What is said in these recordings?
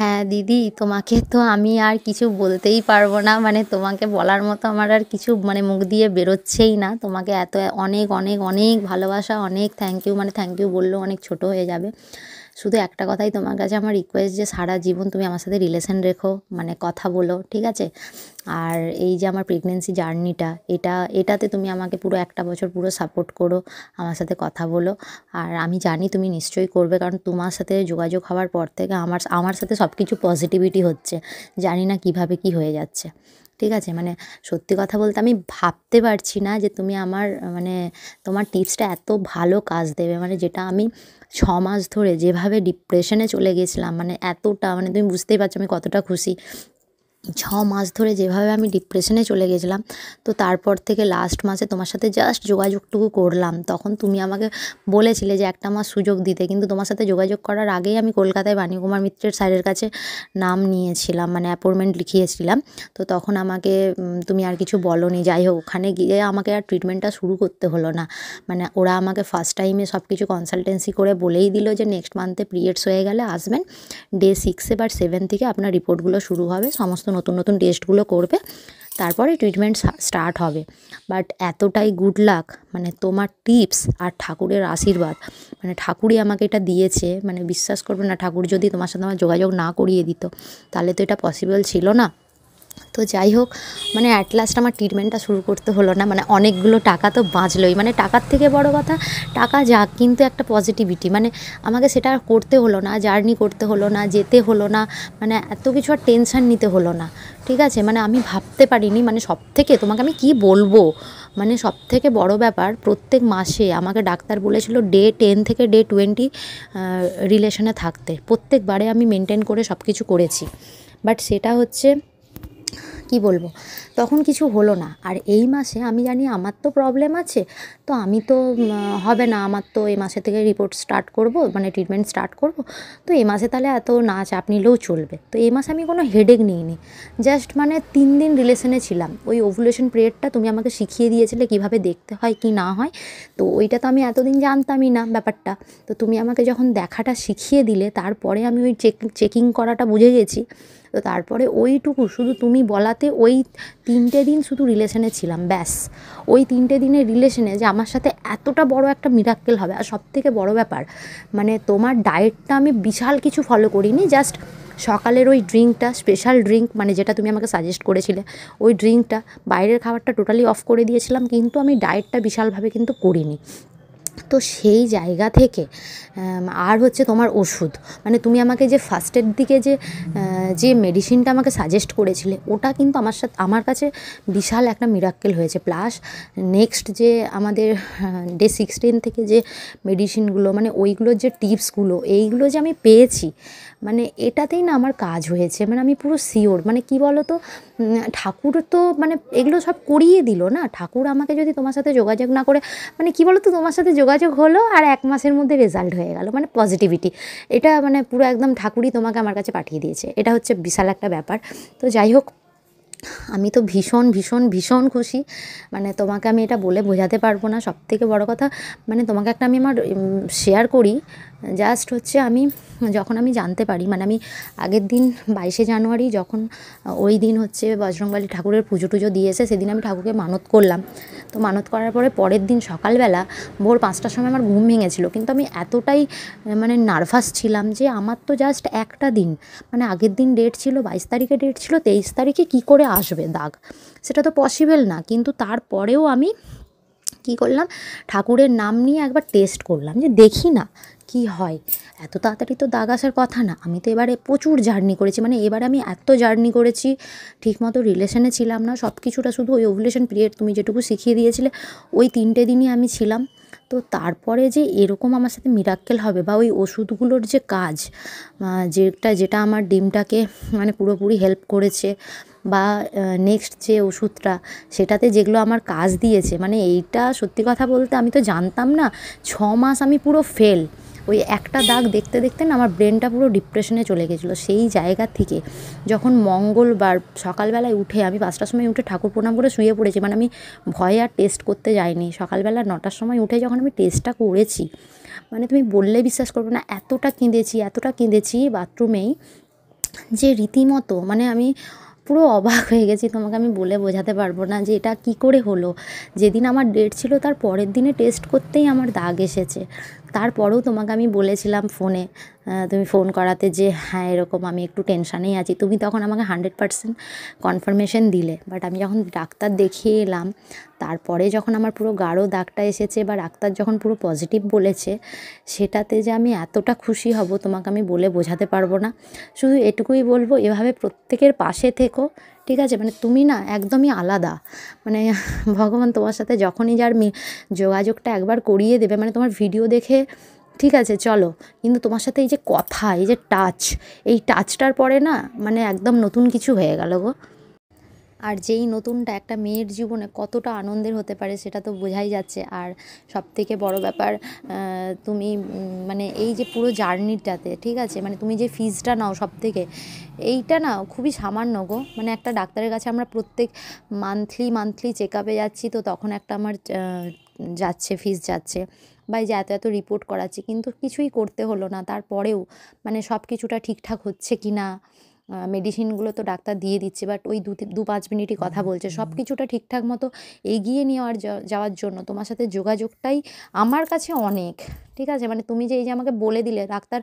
হ্যাঁ দিদি তোমাকে তো আমি আর কিছু বলতেই পারবো না মানে তোমাকে বলার মতো আমার আর কিছু মানে মুখ দিয়ে বেরোচ্ছেই না তোমাকে এত অনেক অনেক অনেক ভালোবাসা অনেক থ্যাংক ইউ মানে থ্যাংক ইউ বললেও অনেক ছোট হয়ে যাবে শুধু একটা কথাই তোমার কাছে আমার রিকোয়েস্ট যে সারা জীবন তুমি আমার সাথে রিলেশন রেখো মানে কথা বলো ঠিক আছে আর এই যে আমার প্রেগনেন্সি জার্নিটা এটা এটাতে তুমি আমাকে পুরো একটা বছর পুরো সাপোর্ট করো আমার সাথে কথা বলো আর আমি জানি তুমি নিশ্চয়ই করবে কারণ তোমার সাথে যোগাযোগ হওয়ার পর থেকে আমার আমার সাথে সব কিছু পজিটিভিটি হচ্ছে জানি না কিভাবে কি হয়ে যাচ্ছে ঠিক আছে মানে সত্যি কথা বলতে আমি ভাবতে পারছি না যে তুমি আমার মানে তোমার টিপসটা এত ভালো কাজ দেবে মানে যেটা আমি ছ মাস ধরে যেভাবে ডিপ্রেশনে চলে গেছিলাম মানে এতটা মানে তুমি বুঝতেই পারছো আমি কতটা খুশি ছ মাস ধরে যেভাবে আমি ডিপ্রেশনে চলে গেছিলাম তো তারপর থেকে লাস্ট মাসে তোমার সাথে জাস্ট যোগাযোগটুকু করলাম তখন তুমি আমাকে বলেছিলে যে একটা মাস সুযোগ দিতে কিন্তু তোমার সাথে যোগাযোগ করার আগেই আমি কলকাতায় কুমার মিত্রের স্যারের কাছে নাম নিয়েছিলাম মানে অ্যাপয়েন্টমেন্ট লিখিয়েছিলাম তো তখন আমাকে তুমি আর কিছু বলনি যাই হোক ওখানে গিয়ে আমাকে আর ট্রিটমেন্টটা শুরু করতে হলো না মানে ওরা আমাকে ফার্স্ট টাইমে সব কিছু কনসালটেন্সি করে বলেই দিল যে নেক্সট মান্থে পিরিয়ডস হয়ে গেলে আসবেন ডে সিক্সে বা সেভেন থেকে আপনার রিপোর্টগুলো শুরু হবে সমস্ত নতুন নতুন টেস্টগুলো করবে তারপরে ট্রিটমেন্ট স্টার্ট হবে বাট এতটাই গুড লাক মানে তোমার টিপস আর ঠাকুরের আশীর্বাদ মানে ঠাকুরই আমাকে এটা দিয়েছে মানে বিশ্বাস করবে না ঠাকুর যদি তোমার সাথে আমার যোগাযোগ না করিয়ে দিত তাহলে তো এটা পসিবল ছিল না তো যাই হোক মানে অ্যাট লাস্ট আমার ট্রিটমেন্টটা শুরু করতে হলো না মানে অনেকগুলো টাকা তো বাঁচলোই মানে টাকার থেকে বড় কথা টাকা যাক কিন্তু একটা পজিটিভিটি মানে আমাকে সেটা করতে হলো না জার্নি করতে হলো না যেতে হলো না মানে এত কিছু আর টেনশান নিতে হলো না ঠিক আছে মানে আমি ভাবতে পারিনি মানে সব থেকে তোমাকে আমি কি বলবো মানে সব থেকে বড় ব্যাপার প্রত্যেক মাসে আমাকে ডাক্তার বলেছিল ডে টেন থেকে ডে টোয়েন্টি রিলেশনে থাকতে প্রত্যেকবারে আমি মেনটেন করে সব কিছু করেছি বাট সেটা হচ্ছে কি বলবো তখন কিছু হলো না আর এই মাসে আমি জানি আমার তো প্রবলেম আছে তো আমি তো হবে না আমার তো এই মাসে থেকে রিপোর্ট স্টার্ট করব মানে ট্রিটমেন্ট স্টার্ট করব তো এই মাসে তাহলে এত না চাপ নিলেও চলবে তো এই মাসে আমি কোনো হেডেক নিইনি জাস্ট মানে তিন দিন রিলেশনে ছিলাম ওই ওভুলেশন পিরিয়ডটা তুমি আমাকে শিখিয়ে দিয়েছিলে কিভাবে দেখতে হয় কি না হয় তো ওইটা তো আমি এতদিন জানতামই না ব্যাপারটা তো তুমি আমাকে যখন দেখাটা শিখিয়ে দিলে তারপরে আমি ওই চেক চেকিং করাটা বুঝে গেছি তো তারপরে ওইটুকু শুধু তুমি বলাতে ওই তিনটে দিন শুধু রিলেশনে ছিলাম ব্যাস ওই তিনটে দিনের রিলেশনে যে আমার সাথে এতটা বড় একটা মিরাক্কেল হবে আর সবথেকে বড় ব্যাপার মানে তোমার ডায়েটটা আমি বিশাল কিছু ফলো করিনি জাস্ট সকালের ওই ড্রিঙ্কটা স্পেশাল ড্রিঙ্ক মানে যেটা তুমি আমাকে সাজেস্ট করেছিলে ওই ড্রিঙ্কটা বাইরের খাবারটা টোটালি অফ করে দিয়েছিলাম কিন্তু আমি ডায়েটটা বিশালভাবে কিন্তু করিনি তো সেই জায়গা থেকে আর হচ্ছে তোমার ওষুধ মানে তুমি আমাকে যে ফার্স্টের দিকে যে যে মেডিসিনটা আমাকে সাজেস্ট করেছিলে ওটা কিন্তু আমার সাথে আমার কাছে বিশাল একটা মিরাক্কেল হয়েছে প্লাস নেক্সট যে আমাদের ডে সিক্সটিন থেকে যে মেডিসিনগুলো মানে ওইগুলোর যে টিপসগুলো এইগুলো যে আমি পেয়েছি মানে এটাতেই না আমার কাজ হয়েছে মানে আমি পুরো সিওর মানে কি বলো তো ঠাকুর তো মানে এগুলো সব করিয়ে দিল না ঠাকুর আমাকে যদি তোমার সাথে যোগাযোগ না করে মানে কি বলো তো তোমার সাথে যোগাযোগ হলো আর এক মাসের মধ্যে রেজাল্ট হয়ে গেল মানে পজিটিভিটি এটা মানে পুরো একদম ঠাকুরই তোমাকে আমার কাছে পাঠিয়ে দিয়েছে এটা হচ্ছে বিশাল একটা ব্যাপার তো যাই হোক আমি তো ভীষণ ভীষণ ভীষণ খুশি মানে তোমাকে আমি এটা বলে বোঝাতে পারবো না সব থেকে বড় কথা মানে তোমাকে একটা আমি আমার শেয়ার করি জাস্ট হচ্ছে আমি যখন আমি জানতে পারি মানে আমি আগের দিন বাইশে জানুয়ারি যখন ওই দিন হচ্ছে বজরংবালী ঠাকুরের পুজো টুজো দিয়েছে সেদিন আমি ঠাকুরকে মানত করলাম তো মানত করার পরে পরের দিন সকালবেলা ভোর পাঁচটার সময় আমার ঘুম ভেঙেছিল কিন্তু আমি এতটাই মানে নার্ভাস ছিলাম যে আমার তো জাস্ট একটা দিন মানে আগের দিন ডেট ছিল বাইশ তারিখে ডেট ছিল তেইশ তারিখে কি করে আসবে দাগ সেটা তো পসিবল না কিন্তু তারপরেও আমি কি করলাম ঠাকুরের নাম নিয়ে একবার টেস্ট করলাম যে দেখি না কি হয় এত তাড়াতাড়ি তো দাগ আসার কথা না আমি তো এবারে প্রচুর জার্নি করেছি মানে এবারে আমি এত জার্নি করেছি ঠিকমতো রিলেশনে ছিলাম না সব কিছুটা শুধু ওই ওভুলেশন পিরিয়ড তুমি যেটুকু শিখিয়ে দিয়েছিলে ওই তিনটে দিনই আমি ছিলাম তো তারপরে যে এরকম আমার সাথে মিরাক্কেল হবে বা ওই ওষুধগুলোর যে কাজ যেটা যেটা আমার ডিমটাকে মানে পুরোপুরি হেল্প করেছে বা নেক্সট যে ওষুধটা সেটাতে যেগুলো আমার কাজ দিয়েছে মানে এইটা সত্যি কথা বলতে আমি তো জানতাম না ছ মাস আমি পুরো ফেল ওই একটা দাগ দেখতে দেখতে না আমার ব্রেনটা পুরো ডিপ্রেশনে চলে গেছিলো সেই জায়গা থেকে যখন মঙ্গলবার সকালবেলায় উঠে আমি পাঁচটার সময় উঠে ঠাকুর প্রণাম করে শুয়ে পড়েছি মানে আমি ভয়ে আর টেস্ট করতে যাইনি সকালবেলা নটার সময় উঠে যখন আমি টেস্টটা করেছি মানে তুমি বললে বিশ্বাস করবে না এতটা কিঁদেছি এতটা কিঁদেছি বাথরুমেই যে রীতিমতো মানে আমি পুরো অবাক হয়ে গেছি তোমাকে আমি বলে বোঝাতে পারবো না যে এটা কি করে হলো যেদিন আমার ডেট ছিল তার পরের দিনে টেস্ট করতেই আমার দাগ এসেছে তারপরেও তোমাকে আমি বলেছিলাম ফোনে তুমি ফোন করাতে যে হ্যাঁ এরকম আমি একটু টেনশানেই আছি তুমি তখন আমাকে হান্ড্রেড পারসেন্ট কনফার্মেশন দিলে বাট আমি যখন ডাক্তার দেখিয়ে এলাম তারপরে যখন আমার পুরো গাঢ় দাগটা এসেছে বা ডাক্তার যখন পুরো পজিটিভ বলেছে সেটাতে যে আমি এতটা খুশি হব তোমাকে আমি বলে বোঝাতে পারবো না শুধু এটুকুই বলবো এভাবে প্রত্যেকের পাশে থেকো ঠিক আছে মানে তুমি না একদমই আলাদা মানে ভগবান তোমার সাথে যখনই যার যোগাযোগটা একবার করিয়ে দেবে মানে তোমার ভিডিও দেখে ঠিক আছে চলো কিন্তু তোমার সাথে এই যে কথা এই যে টাচ এই টাচটার পরে না মানে একদম নতুন কিছু হয়ে গেল গো আর যেই নতুনটা একটা মেয়ের জীবনে কতটা আনন্দের হতে পারে সেটা তো বোঝাই যাচ্ছে আর সব থেকে বড় ব্যাপার তুমি মানে এই যে পুরো জার্নিটাতে ঠিক আছে মানে তুমি যে ফিজটা নাও সব থেকে এইটা না খুবই সামান্য গো মানে একটা ডাক্তারের কাছে আমরা প্রত্যেক মান্থলি মান্থলি চেক আপে যাচ্ছি তো তখন একটা আমার যাচ্ছে ফিজ যাচ্ছে বা এই যে এত এত রিপোর্ট করাচ্ছি কিন্তু কিছুই করতে হলো না তারপরেও মানে সব কিছুটা ঠিকঠাক হচ্ছে কি না মেডিসিনগুলো তো ডাক্তার দিয়ে দিচ্ছে বাট ওই দু দু পাঁচ মিনিটই কথা বলছে সব কিছুটা ঠিকঠাক মতো এগিয়ে নেওয়ার যাওয়ার জন্য তোমার সাথে যোগাযোগটাই আমার কাছে অনেক ঠিক আছে মানে তুমি যে এই যে আমাকে বলে দিলে ডাক্তার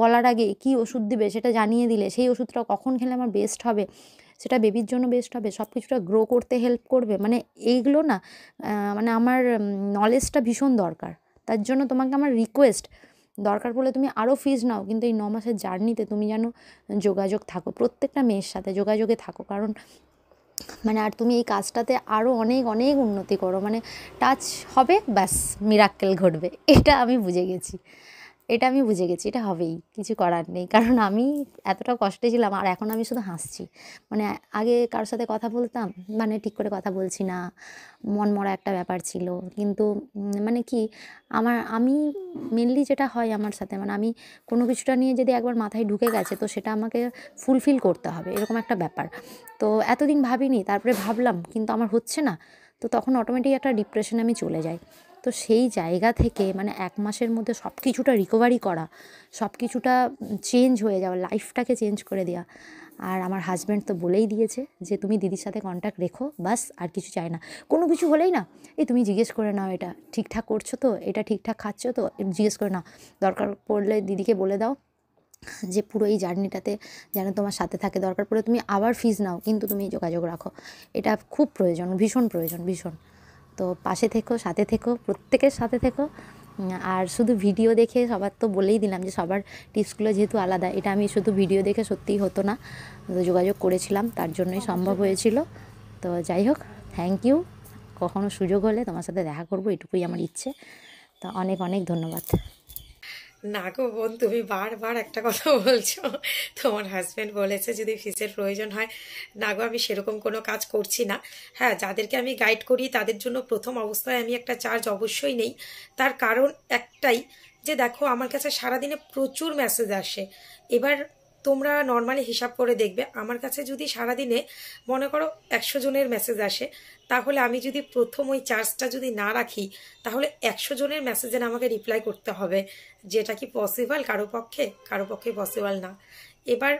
বলার আগে কি ওষুধ দিবে সেটা জানিয়ে দিলে সেই ওষুধটা কখন খেলে আমার বেস্ট হবে সেটা বেবির জন্য বেস্ট হবে সব কিছুটা গ্রো করতে হেল্প করবে মানে এইগুলো না মানে আমার নলেজটা ভীষণ দরকার তার জন্য তোমাকে আমার রিকোয়েস্ট দরকার পড়লে তুমি আরও ফিজ নাও কিন্তু এই ন মাসের জার্নিতে তুমি যেন যোগাযোগ থাকো প্রত্যেকটা মেয়ের সাথে যোগাযোগে থাকো কারণ মানে আর তুমি এই কাজটাতে আরও অনেক অনেক উন্নতি করো মানে টাচ হবে ব্যাস মিরাক্কেল ঘটবে এটা আমি বুঝে গেছি এটা আমি বুঝে গেছি এটা হবেই কিছু করার নেই কারণ আমি এতটা কষ্টে ছিলাম আর এখন আমি শুধু হাসছি মানে আগে কারোর সাথে কথা বলতাম মানে ঠিক করে কথা বলছি না মন মরা একটা ব্যাপার ছিল কিন্তু মানে কি আমার আমি মেনলি যেটা হয় আমার সাথে মানে আমি কোনো কিছুটা নিয়ে যদি একবার মাথায় ঢুকে গেছে তো সেটা আমাকে ফুলফিল করতে হবে এরকম একটা ব্যাপার তো এতদিন ভাবিনি তারপরে ভাবলাম কিন্তু আমার হচ্ছে না তো তখন অটোমেটিক একটা ডিপ্রেশনে আমি চলে যাই তো সেই জায়গা থেকে মানে এক মাসের মধ্যে সব কিছুটা রিকভারি করা সব কিছুটা চেঞ্জ হয়ে যাওয়া লাইফটাকে চেঞ্জ করে দেওয়া আর আমার হাজব্যান্ড তো বলেই দিয়েছে যে তুমি দিদির সাথে কন্ট্যাক্ট রেখো বাস আর কিছু চাই না কোনো কিছু হলেই না এই তুমি জিজ্ঞেস করে নাও এটা ঠিকঠাক করছো তো এটা ঠিকঠাক খাচ্ছ তো জিজ্ঞেস করে নাও দরকার পড়লে দিদিকে বলে দাও যে পুরো এই জার্নিটাতে যেন তোমার সাথে থাকে দরকার পড়লে তুমি আবার ফিজ নাও কিন্তু তুমি যোগাযোগ রাখো এটা খুব প্রয়োজন ভীষণ প্রয়োজন ভীষণ তো পাশে থেকো সাথে থেকো প্রত্যেকের সাথে থেকো আর শুধু ভিডিও দেখে সবার তো বলেই দিলাম যে সবার টিপসগুলো যেহেতু আলাদা এটা আমি শুধু ভিডিও দেখে সত্যিই হতো না যোগাযোগ করেছিলাম তার জন্যই আচ্ছা, সম্ভব হয়েছিল তো যাই হোক থ্যাংক ইউ কখনো সুযোগ হলে তোমার সাথে দেখা করবো এটুকুই আমার ইচ্ছে তো অনেক অনেক ধন্যবাদ না গো বোন তুমি বারবার একটা কথা বলছো তোমার হাজব্যান্ড বলেছে যদি ফিসের প্রয়োজন হয় না গো আমি সেরকম কোনো কাজ করছি না হ্যাঁ যাদেরকে আমি গাইড করি তাদের জন্য প্রথম অবস্থায় আমি একটা চার্জ অবশ্যই নেই তার কারণ একটাই যে দেখো আমার কাছে সারাদিনে প্রচুর মেসেজ আসে এবার তোমরা নর্মালি হিসাব করে দেখবে আমার কাছে যদি সারাদিনে মনে করো একশো জনের মেসেজ আসে তাহলে আমি যদি প্রথম ওই চার্জটা যদি না রাখি তাহলে একশো জনের মেসেজে আমাকে রিপ্লাই করতে হবে যেটা কি পসিবল কারো পক্ষে কারো পক্ষে পসিবল না এবার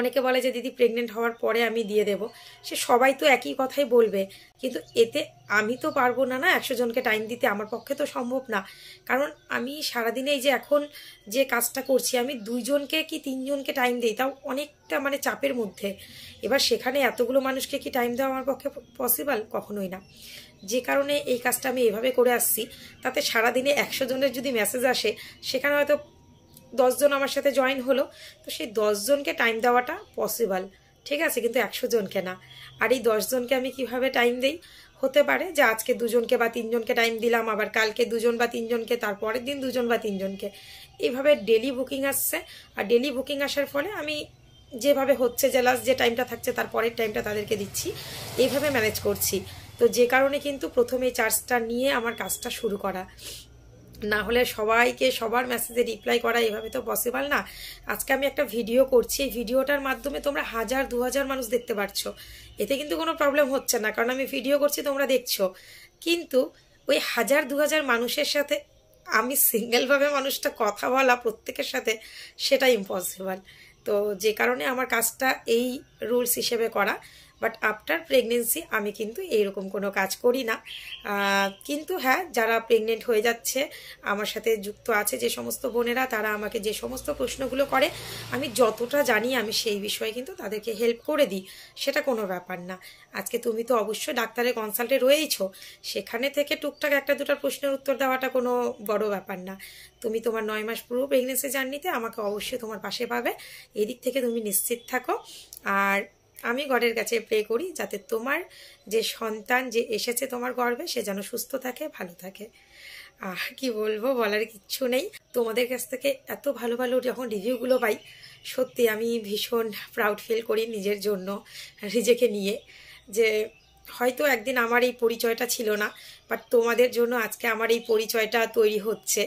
অনেকে বলে যে দিদি প্রেগনেন্ট হওয়ার পরে আমি দিয়ে দেব সে সবাই তো একই কথাই বলবে কিন্তু এতে আমি তো পারবো না না একশো জনকে টাইম দিতে আমার পক্ষে তো সম্ভব না কারণ আমি সারাদিনে এই যে এখন যে কাজটা করছি আমি দুইজনকে কি তিনজনকে টাইম দিই তাও অনেকটা মানে চাপের মধ্যে এবার সেখানে এতগুলো মানুষকে কি টাইম দেওয়া আমার পক্ষে পসিবল কখনোই না যে কারণে এই কাজটা আমি এভাবে করে আসছি তাতে সারাদিনে একশো জনের যদি মেসেজ আসে সেখানে হয়তো দশজন আমার সাথে জয়েন হলো তো সেই দশজনকে টাইম দেওয়াটা পসিবল ঠিক আছে কিন্তু একশো জনকে না আর এই দশজনকে আমি কিভাবে টাইম দিই হতে পারে যে আজকে দুজনকে বা তিনজনকে টাইম দিলাম আবার কালকে দুজন বা তিনজনকে তারপরের দিন দুজন বা তিনজনকে এইভাবে ডেলি বুকিং আসছে আর ডেলি বুকিং আসার ফলে আমি যেভাবে হচ্ছে যে লাস্ট যে টাইমটা থাকছে তার পরের টাইমটা তাদেরকে দিচ্ছি এইভাবে ম্যানেজ করছি তো যে কারণে কিন্তু প্রথমে চার্জটা নিয়ে আমার কাজটা শুরু করা না হলে সবাইকে সবার মেসেজে রিপ্লাই করা এভাবে তো পসিবল না আজকে আমি একটা ভিডিও করছি এই ভিডিওটার মাধ্যমে তোমরা হাজার দু হাজার মানুষ দেখতে পারছো এতে কিন্তু কোনো প্রবলেম হচ্ছে না কারণ আমি ভিডিও করছি তোমরা দেখছো কিন্তু ওই হাজার দু হাজার মানুষের সাথে আমি সিঙ্গেলভাবে মানুষটা কথা বলা প্রত্যেকের সাথে সেটা ইম্পসিবল তো যে কারণে আমার কাজটা এই রুলস হিসেবে করা বাট আফটার প্রেগনেন্সি আমি কিন্তু এইরকম কোনো কাজ করি না কিন্তু হ্যাঁ যারা প্রেগনেন্ট হয়ে যাচ্ছে আমার সাথে যুক্ত আছে যে সমস্ত বোনেরা তারা আমাকে যে সমস্ত প্রশ্নগুলো করে আমি যতটা জানি আমি সেই বিষয়ে কিন্তু তাদেরকে হেল্প করে দিই সেটা কোনো ব্যাপার না আজকে তুমি তো অবশ্যই ডাক্তারের কনসাল্টে রয়েইছো সেখানে থেকে টুকটাক একটা দুটা প্রশ্নের উত্তর দেওয়াটা কোনো বড় ব্যাপার না তুমি তোমার নয় মাস পুরো প্রেগনেন্সি জার্নিতে আমাকে অবশ্যই তোমার পাশে পাবে এদিক থেকে তুমি নিশ্চিত থাকো আর আমি গডের কাছে প্রে করি যাতে তোমার যে সন্তান যে এসেছে তোমার গর্বে সে যেন সুস্থ থাকে ভালো থাকে আর কি বলবো বলার কিচ্ছু নেই তোমাদের কাছ থেকে এত ভালো ভালো যখন রিভিউগুলো পাই সত্যি আমি ভীষণ প্রাউড ফিল করি নিজের জন্য নিজেকে নিয়ে যে হয়তো একদিন আমার এই পরিচয়টা ছিল না বাট তোমাদের জন্য আজকে আমার এই পরিচয়টা তৈরি হচ্ছে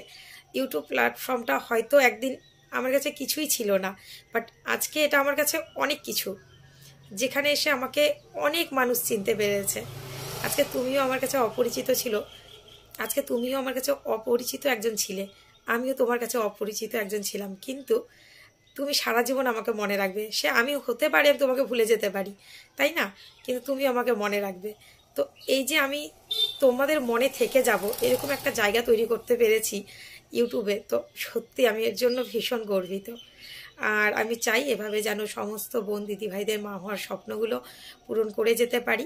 ইউটিউব প্ল্যাটফর্মটা হয়তো একদিন আমার কাছে কিছুই ছিল না বাট আজকে এটা আমার কাছে অনেক কিছু যেখানে এসে আমাকে অনেক মানুষ চিনতে পেরেছে আজকে তুমিও আমার কাছে অপরিচিত ছিল আজকে তুমিও আমার কাছে অপরিচিত একজন ছিলে আমিও তোমার কাছে অপরিচিত একজন ছিলাম কিন্তু তুমি সারা জীবন আমাকে মনে রাখবে সে আমি হতে পারি আমি তোমাকে ভুলে যেতে পারি তাই না কিন্তু তুমি আমাকে মনে রাখবে তো এই যে আমি তোমাদের মনে থেকে যাব এরকম একটা জায়গা তৈরি করতে পেরেছি ইউটিউবে তো সত্যি আমি এর জন্য ভীষণ গর্বিত আর আমি চাই এভাবে যেন সমস্ত বোন দিদিভাইদের মা হওয়ার স্বপ্নগুলো পূরণ করে যেতে পারি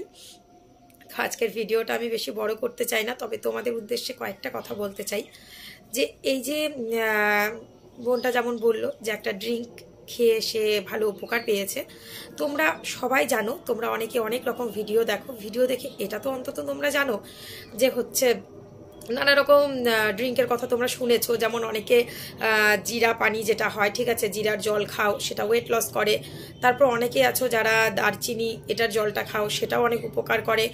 আজকের ভিডিওটা আমি বেশি বড় করতে চাই না তবে তোমাদের উদ্দেশ্যে কয়েকটা কথা বলতে চাই যে এই যে বোনটা যেমন বলল যে একটা ড্রিঙ্ক খেয়ে সে ভালো উপকার পেয়েছে তোমরা সবাই জানো তোমরা অনেকে অনেক রকম ভিডিও দেখো ভিডিও দেখে এটা তো অন্তত তোমরা জানো যে হচ্ছে নানা রকম ড্রিঙ্কের কথা তোমরা শুনেছো যেমন অনেকে জিরা পানি যেটা হয় ঠিক আছে জিরার জল খাও সেটা ওয়েট লস করে তারপর অনেকে আছো যারা দারচিনি এটার জলটা খাও সেটাও অনেক উপকার করে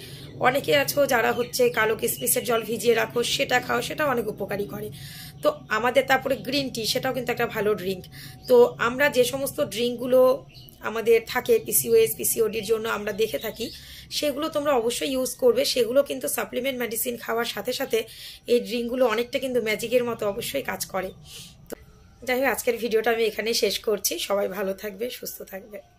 অনেকে আছো যারা হচ্ছে কালো কিসমিসের জল ভিজিয়ে রাখো সেটা খাও সেটা অনেক উপকারী করে তো আমাদের তারপরে গ্রিন টি সেটাও কিন্তু একটা ভালো ড্রিঙ্ক তো আমরা যে সমস্ত ড্রিঙ্কগুলো আমাদের থাকে পিসিওএস পিসিওডির জন্য আমরা দেখে থাকি সেগুলো তোমরা অবশ্যই ইউজ করবে সেগুলো কিন্তু সাপ্লিমেন্ট মেডিসিন খাওয়ার সাথে সাথে এই ড্রিঙ্কগুলো অনেকটা কিন্তু ম্যাজিকের মতো অবশ্যই কাজ করে তো যাই হোক আজকের ভিডিওটা আমি এখানেই শেষ করছি সবাই ভালো থাকবে সুস্থ থাকবে